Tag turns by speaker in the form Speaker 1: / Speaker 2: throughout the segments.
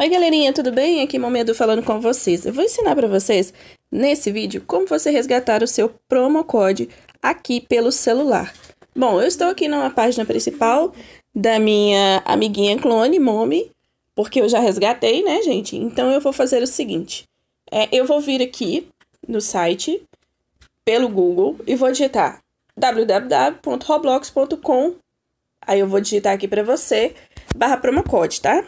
Speaker 1: Oi galerinha, tudo bem? Aqui é Momedo falando com vocês. Eu vou ensinar para vocês nesse vídeo como você resgatar o seu promo code aqui pelo celular. Bom, eu estou aqui numa página principal da minha amiguinha clone, Momi, porque eu já resgatei, né, gente? Então eu vou fazer o seguinte. É, eu vou vir aqui no site pelo Google e vou digitar www.roblox.com. Aí eu vou digitar aqui para você barra promo code, tá?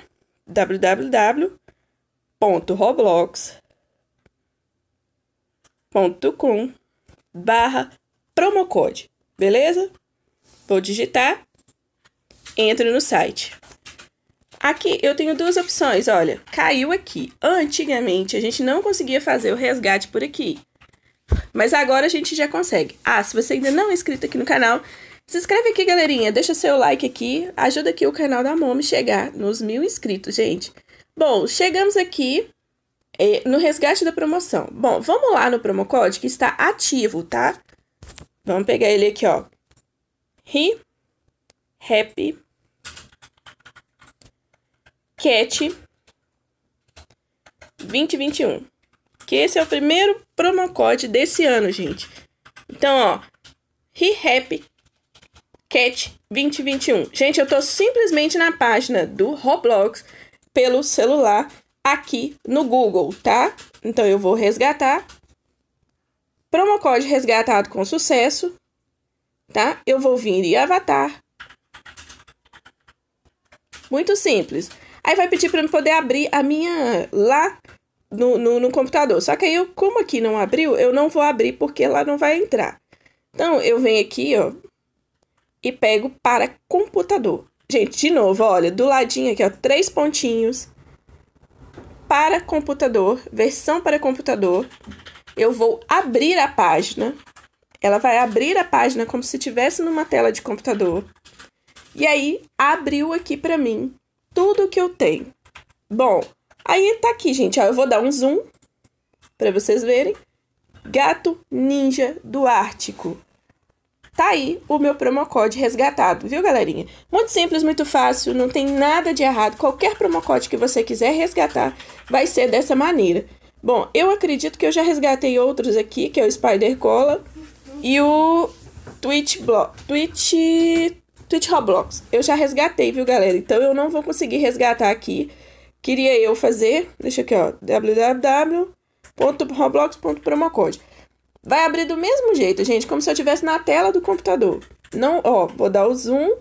Speaker 1: www.roblox.com barra promocode, beleza? Vou digitar, entro no site. Aqui eu tenho duas opções, olha, caiu aqui. Antigamente a gente não conseguia fazer o resgate por aqui, mas agora a gente já consegue. Ah, se você ainda não é inscrito aqui no canal, se inscreve aqui, galerinha. Deixa seu like aqui. Ajuda aqui o canal da Momi chegar nos mil inscritos, gente. Bom, chegamos aqui eh, no resgate da promoção. Bom, vamos lá no promo code que está ativo, tá? Vamos pegar ele aqui, ó. Ri, Happy, Cat 2021. Que esse é o primeiro promo code desse ano, gente. Então, ó. Ri, Happy, Cat 2021. Gente, eu tô simplesmente na página do Roblox pelo celular aqui no Google, tá? Então eu vou resgatar. Promo code resgatado com sucesso, tá? Eu vou vir em avatar. Muito simples. Aí vai pedir para eu poder abrir a minha lá no, no, no, computador. Só que aí, eu, como aqui não abriu, eu não vou abrir porque lá não vai entrar. Então, eu venho aqui, ó, e pego para computador. Gente, de novo, olha, do ladinho aqui, ó, três pontinhos. Para computador, versão para computador. Eu vou abrir a página. Ela vai abrir a página como se estivesse numa tela de computador. E aí, abriu aqui para mim tudo que eu tenho. Bom, aí tá aqui, gente. Ó, eu vou dar um zoom para vocês verem. Gato Ninja do Ártico. Tá aí o meu promo code resgatado, viu, galerinha? Muito simples, muito fácil, não tem nada de errado. Qualquer promo code que você quiser resgatar vai ser dessa maneira. Bom, eu acredito que eu já resgatei outros aqui, que é o Spider Cola e o Twitch Block, Twitch Twitch Roblox. Eu já resgatei, viu, galera? Então eu não vou conseguir resgatar aqui. Queria eu fazer, deixa aqui, ó, www.roblox.promocode. Vai abrir do mesmo jeito, gente, como se eu estivesse na tela do computador. Não, ó, vou dar o zoom.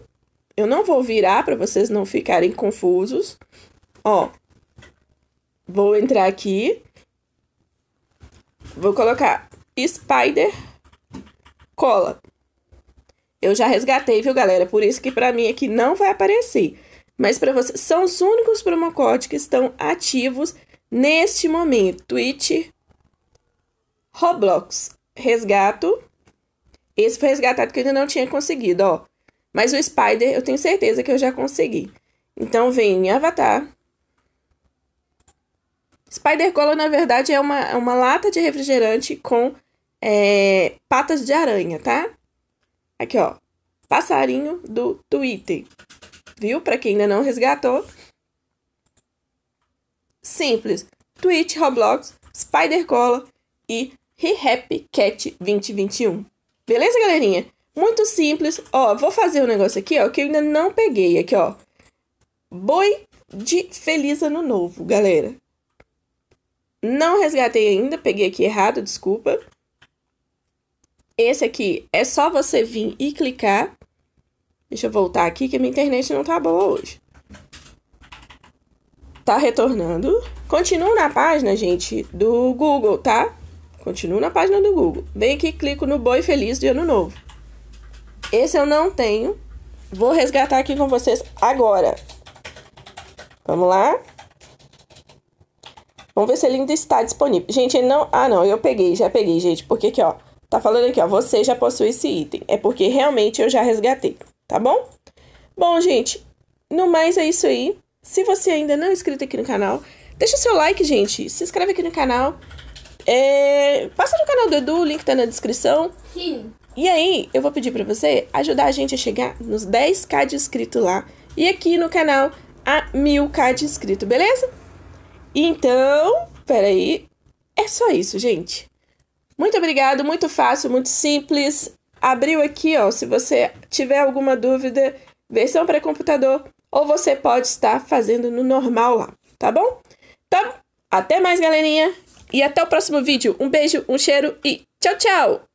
Speaker 1: Eu não vou virar para vocês não ficarem confusos. Ó, vou entrar aqui. Vou colocar Spider Cola. Eu já resgatei, viu, galera? Por isso que para mim aqui não vai aparecer. Mas para vocês, são os únicos promocodes que estão ativos neste momento. Twitch Roblox, resgato. Esse foi resgatado que eu ainda não tinha conseguido, ó. Mas o Spider eu tenho certeza que eu já consegui. Então vem em Avatar. Spider Cola, na verdade, é uma, é uma lata de refrigerante com é, patas de aranha, tá? Aqui, ó. Passarinho do Twitter. Viu? Para quem ainda não resgatou. Simples. Twitch, Roblox, Spider Cola, e ReHap Cat 2021. Beleza, galerinha? Muito simples. Ó, vou fazer um negócio aqui, ó, que eu ainda não peguei. Aqui, ó. Boi de Feliz Ano Novo, galera. Não resgatei ainda, peguei aqui errado, desculpa. Esse aqui é só você vir e clicar. Deixa eu voltar aqui, que minha internet não tá boa hoje. Tá retornando. Continua na página, gente, do Google, tá? Continuo na página do Google. Venho aqui e clico no Boi Feliz de Ano Novo. Esse eu não tenho. Vou resgatar aqui com vocês agora. Vamos lá. Vamos ver se ele ainda está disponível. Gente, ele não... Ah, não, eu peguei, já peguei, gente. Porque aqui, ó, tá falando aqui, ó, você já possui esse item. É porque realmente eu já resgatei, tá bom? Bom, gente, no mais é isso aí. Se você ainda não é inscrito aqui no canal, deixa o seu like, gente. Se inscreve aqui no canal. É, passa no canal do Edu, o link tá na descrição. Sim. E aí, eu vou pedir para você ajudar a gente a chegar nos 10k de inscrito lá. E aqui no canal, a 1000k de inscrito, beleza? Então, peraí. É só isso, gente. Muito obrigado, muito fácil, muito simples. Abriu aqui, ó. Se você tiver alguma dúvida, versão para computador, ou você pode estar fazendo no normal lá, tá bom? Então, até mais, galerinha! E até o próximo vídeo. Um beijo, um cheiro e tchau, tchau!